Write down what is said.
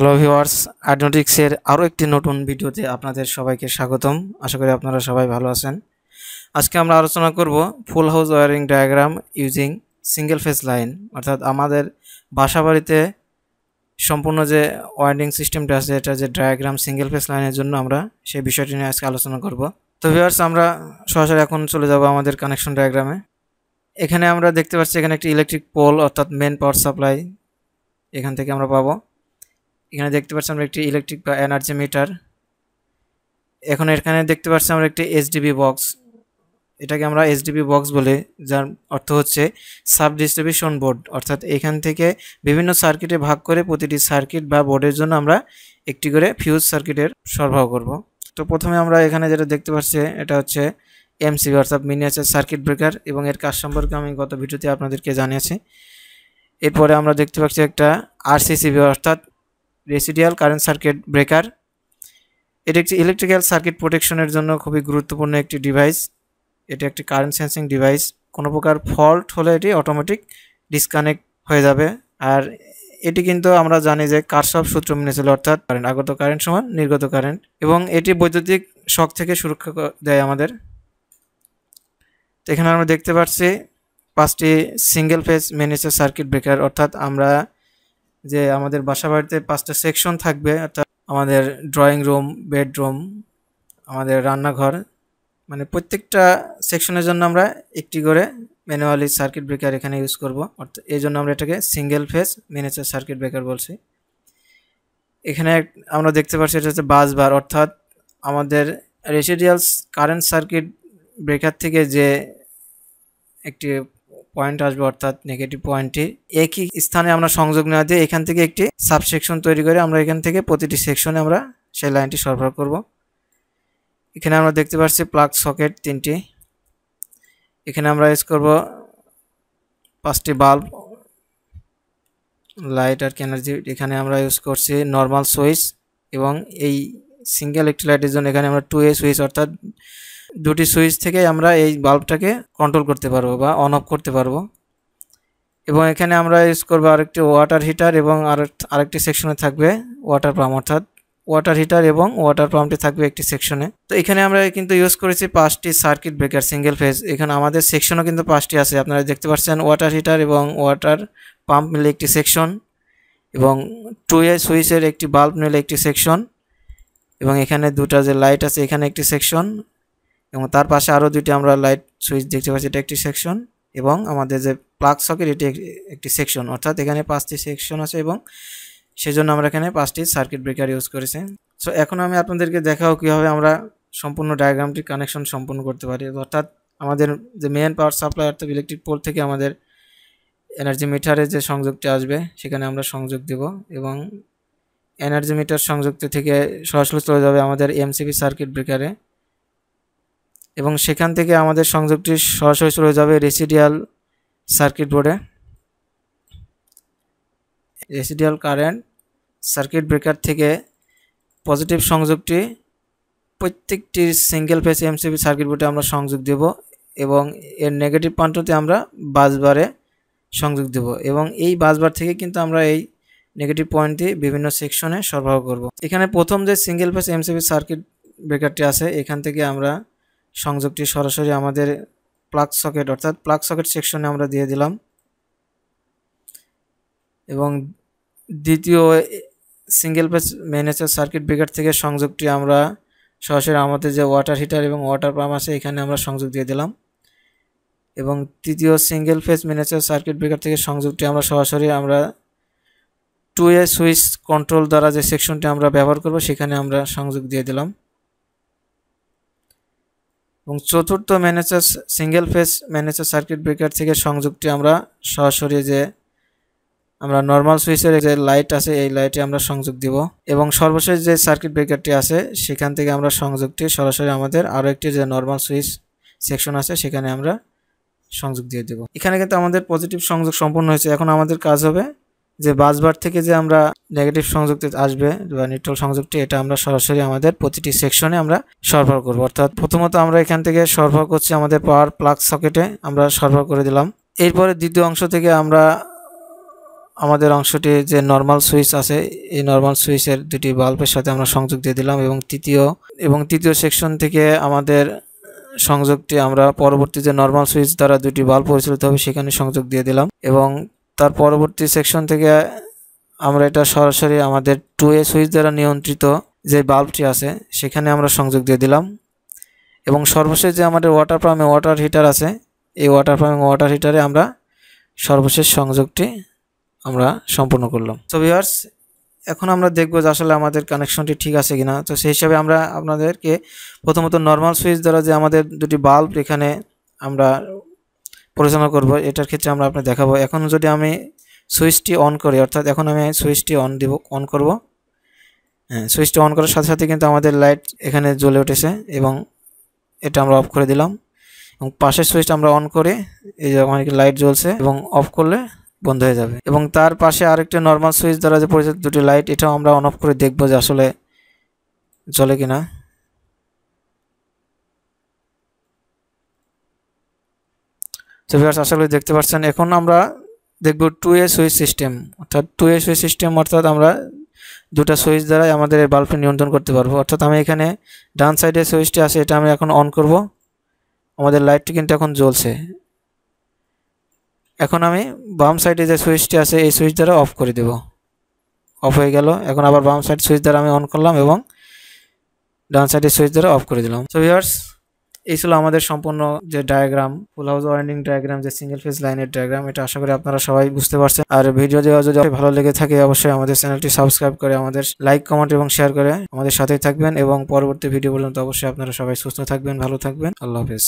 hello viewers অ্যাডনোটিক্সের আরও একটি নতুন ভিডিওতে আপনাদের সবাইকে স্বাগতম আশা করি আপনারা সবাই ভালো আছেন আজকে আমরা আলোচনা করব full house wiring diagram using single phase line অর্থাৎ আমাদের বাসাবাড়িতে সম্পূর্ণ যে ওয়ারিং সিস্টেমটা আছে এটা যে ডায়াগ্রাম সিঙ্গেল ফেস লাইনের জন্য আমরা সেই বিষয়টি নিয়ে আজকে আলোচনা করব তো ভিওয়ার্স আমরা সরাসরি এখন চলে যাব আমাদের কানেকশন ডায়াগ্রামে এখানে আমরা দেখতে পাচ্ছি এখানে একটি ইলেকট্রিক পোল অর্থাৎ মেন পাওয়ার সাপ্লাই এখান থেকে আমরা পাবো এখানে দেখতে পাচ্ছি আমরা একটি ইলেকট্রিক বা এনার্জি মিটার এখন এখানে দেখতে পাচ্ছি আমরা একটি এইচডিবি বক্স এটাকে আমরা ডিবি বক্স বলে যার অর্থ হচ্ছে সাব ডিস্ট্রিবিউশন বোর্ড অর্থাৎ এখান থেকে বিভিন্ন সার্কিটে ভাগ করে প্রতিটি সার্কিট বা বোর্ডের জন্য আমরা একটি করে ফিউজ সার্কিটের সরবরাহ করব তো প্রথমে আমরা এখানে যেটা দেখতে পাচ্ছি এটা হচ্ছে এমসিবি অর্থাৎ মিনিয়েচার সার্কিট ব্রেকার এবং এর কাজ সম্পর্কে আমি গত ভিডিওতে আপনাদেরকে জানিয়েছি এরপরে আমরা দেখতে পাচ্ছি একটা আরসিসিবি অর্থাৎ রেসিডিয়াল কারেন্ট সার্কিট ব্রেকার এটি একটি ইলেকট্রিক্যাল সার্কিট প্রোটেকশনের জন্য খুবই গুরুত্বপূর্ণ একটি ডিভাইস এটি একটি কারেন্ট সেন্সিং ডিভাইস কোনো প্রকার ফল্ট হলে এটি অটোমেটিক ডিসকানেক্ট হয়ে যাবে আর এটি কিন্তু আমরা জানি যে কারসব সূত্র মেনেছিল অর্থাৎ কারেন্ট আগত কারেন্ট সমান নির্গত কারেন্ট এবং এটি বৈদ্যুতিক শখ থেকে সুরক্ষা দেয় আমাদের এখানে আমরা দেখতে পাচ্ছি পাঁচটি সিঙ্গেল ফেজ মেনেছে সার্কিট ব্রেকার অর্থাৎ আমরা যে আমাদের বাসা বাড়িতে পাঁচটা সেকশন থাকবে অর্থাৎ আমাদের ড্রয়িং রুম বেডরুম আমাদের রান্নাঘর মানে প্রত্যেকটা সেকশনের জন্য আমরা একটি করে ম্যানুয়ালি সার্কিট ব্রেকার এখানে ইউজ করব অর্থাৎ এই জন্য আমরা এটাকে single phase miniature circuit breaker বলছি এখানে আমরা দেখতে পাচ্ছি এটা হচ্ছে বাসবার অর্থাৎ আমাদের রেসিডিয়ালস কারেন্ট সার্কিট ব্রেকার থেকে যে একটি পয়েন্ট আসবে অর্থাৎ নেগেটিভ পয়েন্টটি একই স্থানে আমরা সংযোগ নেওয়া দিয়ে এখান থেকে একটি সাবসেকশন তৈরি করে আমরা এখান থেকে প্রতিটি সেকশনে আমরা সেই লাইনটি সরবরাহ করব এখানে আমরা দেখতে পাচ্ছি প্লাগ সকেট তিনটি এখানে আমরা ইউজ করব পাঁচটি বাল্ব লাইট আর এনার্জি এখানে আমরা ইউজ করছি নর্মাল সুইচ এবং এই সিঙ্গেল একটি লাইটের জন্য এখানে আমরা টু এ সুইচ অর্থাৎ দুটি সুইচ থেকে আমরা এই বাল্বটাকে কন্ট্রোল করতে পারবো বা অন অফ করতে পারবো এবং এখানে আমরা ইউজ করবো আরেকটি ওয়াটার হিটার এবং আরেকটি সেকশনে থাকবে ওয়াটার পাম্প অর্থাৎ ওয়াটার হিটার এবং ওয়াটার পাম্পটি থাকবে একটি সেকশনে তো এখানে আমরা কিন্তু ইউজ করেছি পাঁচটি সার্কিট ব্রেকার সিঙ্গেল ফেজ এখানে আমাদের সেকশনও কিন্তু পাঁচটি আছে আপনারা দেখতে পাচ্ছেন ওয়াটার হিটার এবং ওয়াটার পাম্প মিলে একটি সেকশন এবং টু সুইচের একটি বাল্ব মিলে একটি সেকশন এবং এখানে দুটা যে লাইট আছে এখানে একটি সেকশন এবং তার পাশে আরও দুইটি আমরা লাইট সুইচ দেখতে পাচ্ছি এটা একটি সেকশন এবং আমাদের যে প্লাগ সকেট এটি একটি সেকশন অর্থাৎ এখানে পাঁচটি সেকশন আছে এবং সেজন্য আমরা এখানে পাঁচটি সার্কিট ব্রেকার ইউজ করেছি সো এখন আমি আপনাদেরকে দেখাও কীভাবে আমরা সম্পূর্ণ ডায়াগ্রামটির কানেকশন সম্পূর্ণ করতে পারি অর্থাৎ আমাদের যে মেন পাওয়ার সাপ্লাই অর্থাৎ ইলেকট্রিক পোল থেকে আমাদের এনার্জি মিটারে যে সংযোগটি আসবে সেখানে আমরা সংযোগ দেব এবং এনার্জি মিটার সংযুক্ত থেকে সরাসরি চলে যাবে আমাদের এমসিবি সার্কিট ব্রেকারে এবং সেখান থেকে আমাদের সংযোগটি সরাসরি চলে যাবে রেসিডিয়াল সার্কিট বোর্ডে রেসিডিয়াল কারেন্ট সার্কিট ব্রেকার থেকে পজিটিভ সংযোগটি প্রত্যেকটি সিঙ্গেল ফেস এমসিবি সার্কিট বোর্ডে আমরা সংযোগ দেব এবং এর নেগেটিভ প্রান্ততে আমরা বাসবারে সংযোগ দেব এবং এই বাসবার থেকে কিন্তু আমরা এই নেগেটিভ পয়েন্টটি বিভিন্ন সেকশনে সরবরাহ করব এখানে প্রথম যে সিঙ্গেল ফেস এমসিবি সার্কিট ব্রেকারটি আছে এখান থেকে আমরা সংযোগটি সরাসরি আমাদের প্লাগ সকেট অর্থাৎ প্লাগ সকেট সেকশনে আমরা দিয়ে দিলাম এবং দ্বিতীয় single phase miniature circuit breaker থেকে সংযোগটি আমরা সরাসরি আমাদের যে ওয়াটার হিটার এবং ওয়াটার পাম্প আছে এখানে আমরা সংযোগ দিয়ে দিলাম এবং তৃতীয় single phase miniature circuit breaker থেকে সংযোগটি আমরা সরাসরি আমরা টু এ সুইচ কন্ট্রোল দ্বারা যে সেকশনটি আমরা ব্যবহার করব সেখানে আমরা সংযোগ দিয়ে দিলাম এবং চতুর্থ miniature single phase miniature circuit breaker থেকে সংযোগটি আমরা সরাসরি যে আমরা নর্মাল সুইচের যে লাইট আছে এই লাইটে আমরা সংযোগ দিব এবং সর্বশেষ যে সার্কিট ব্রেকারটি আছে সেখান থেকে আমরা সংযোগটি সরাসরি আমাদের আরও একটি যে নর্মাল সুইচ সেকশন আছে সেখানে আমরা সংযোগ দিয়ে দেব এখানে কিন্তু আমাদের পজিটিভ সংযোগ সম্পূর্ণ হয়েছে এখন আমাদের কাজ হবে যে বাসবার থেকে যে আমরা নেগেটিভ সংযুক্তি আসবে বা নিউট্রাল সংযুক্তি এটা আমরা সরাসরি আমাদের প্রতিটি সেকশনে আমরা সরবরাহ করব অর্থাৎ প্রথমত আমরা এখান থেকে সরবরাহ করছি আমাদের পাওয়ার প্লাগ সকেটে আমরা সরবরাহ করে দিলাম এরপরে দ্বিতীয় অংশ থেকে আমরা আমাদের অংশটি যে নর্মাল সুইচ আছে এই নর্মাল সুইচের দুটি বাল্বের সাথে আমরা সংযোগ দিয়ে দিলাম এবং তৃতীয় এবং তৃতীয় সেকশন থেকে আমাদের সংযোগটি আমরা পরবর্তী যে নর্মাল সুইচ দ্বারা দুটি বাল্ব পরিচালিত হবে সেখানে সংযোগ দিয়ে দিলাম এবং তার পরবর্তী সেকশন থেকে আমরা এটা সরাসরি আমাদের টু এ সুইচ দ্বারা নিয়ন্ত্রিত যে বাল্বটি আছে সেখানে আমরা সংযোগ দিয়ে দিলাম এবং সর্বশেষ যে আমাদের ওয়াটার পাম্পে ওয়াটার হিটার আছে এই ওয়াটার পাম্পে ওয়াটার হিটারে আমরা সর্বশেষ সংযোগটি আমরা সম্পূর্ণ করলাম সো ভিওয়ার্স এখন আমরা দেখব যে আসলে আমাদের কানেকশনটি ঠিক আছে কিনা তো সেই হিসাবে আমরা আপনাদেরকে প্রথমত নর্মাল সুইচ দ্বারা যে আমাদের দুটি বাল্ব এখানে আমরা পরিচালনা করব এটার ক্ষেত্রে আমরা আপনাকে দেখাবো এখন যদি আমি সুইচটি অন করি অর্থাৎ এখন আমি সুইচটি অন দিব অন করব হ্যাঁ সুইচটি অন করার সাথে সাথে কিন্তু আমাদের লাইট এখানে জ্বলে উঠেছে এবং এটা আমরা অফ করে দিলাম এবং পাশের সুইচটা আমরা অন করে এই যে আমার লাইট জ্বলছে এবং অফ করলে বন্ধ হয়ে যাবে এবং তার পাশে আরেকটা নর্মাল সুইচ দ্বারা যে পরিচিত দুটি লাইট এটাও আমরা অন অফ করে দেখব যে আসলে জ্বলে কিনা তো ভিউয়ার্স আশা করি দেখতে পাচ্ছেন এখন আমরা দেখব টু এ সুইচ সিস্টেম অর্থাৎ টু এ সুইচ সিস্টেম অর্থাৎ আমরা দুটা সুইচ দ্বারাই আমাদের এই বাল্বটি নিয়ন্ত্রণ করতে পারবো অর্থাৎ আমি এখানে ডান সাইডে সুইচটি আছে এটা আমি এখন অন করব আমাদের লাইটটি কিন্তু এখন জ্বলছে এখন আমি বাম সাইডে যে সুইচটি আছে এই সুইচ দ্বারা অফ করে দেব অফ হয়ে গেল এখন আবার বাম সাইড সুইচ দ্বারা আমি অন করলাম এবং ডান সাইডের সুইচ দ্বারা অফ করে দিলাম সো ভিউয়ার্স এই ছিল আমাদের সম্পূর্ণ যে diagram full house winding diagram যে সিঙ্গেল ফেজ লাইনের ডায়াগ্রাম এটা আশা করি আপনারা সবাই বুঝতে পারছেন আর ভিডিও দেওয়া যদি ভালো লেগে থাকে অবশ্যই আমাদের চ্যানেলটি সাবস্ক্রাইব করে আমাদের লাইক কমেন্ট এবং শেয়ার করে আমাদের সাথেই থাকবেন এবং পরবর্তী ভিডিও পর্যন্ত অবশ্যই আপনারা সবাই সুস্থ থাকবেন ভালো থাকবেন আল্লাহ হাফেজ